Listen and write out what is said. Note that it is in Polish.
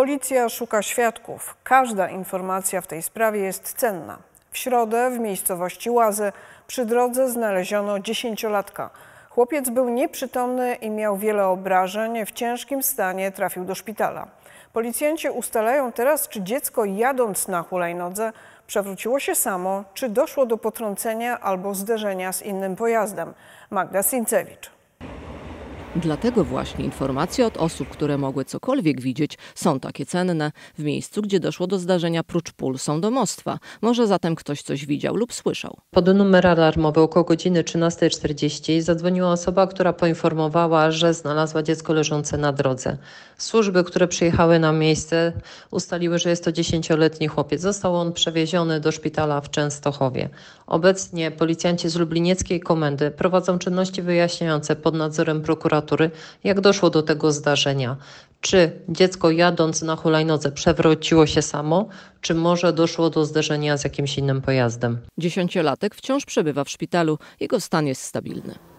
Policja szuka świadków. Każda informacja w tej sprawie jest cenna. W środę w miejscowości Łazy przy drodze znaleziono dziesięciolatka. Chłopiec był nieprzytomny i miał wiele obrażeń. W ciężkim stanie trafił do szpitala. Policjanci ustalają teraz, czy dziecko jadąc na hulajnodze przewróciło się samo, czy doszło do potrącenia albo zderzenia z innym pojazdem. Magda Sincewicz. Dlatego właśnie informacje od osób, które mogły cokolwiek widzieć, są takie cenne. W miejscu, gdzie doszło do zdarzenia, prócz pól są domostwa. Może zatem ktoś coś widział lub słyszał. Pod numer alarmowy około godziny 13.40 zadzwoniła osoba, która poinformowała, że znalazła dziecko leżące na drodze. Służby, które przyjechały na miejsce, ustaliły, że jest to 10-letni chłopiec. Został on przewieziony do szpitala w Częstochowie. Obecnie policjanci z Lublinieckiej Komendy prowadzą czynności wyjaśniające pod nadzorem prokuratora prokuratury, jak doszło do tego zdarzenia. Czy dziecko jadąc na hulajnodze przewróciło się samo, czy może doszło do zderzenia z jakimś innym pojazdem? Dziesięciolatek wciąż przebywa w szpitalu. Jego stan jest stabilny.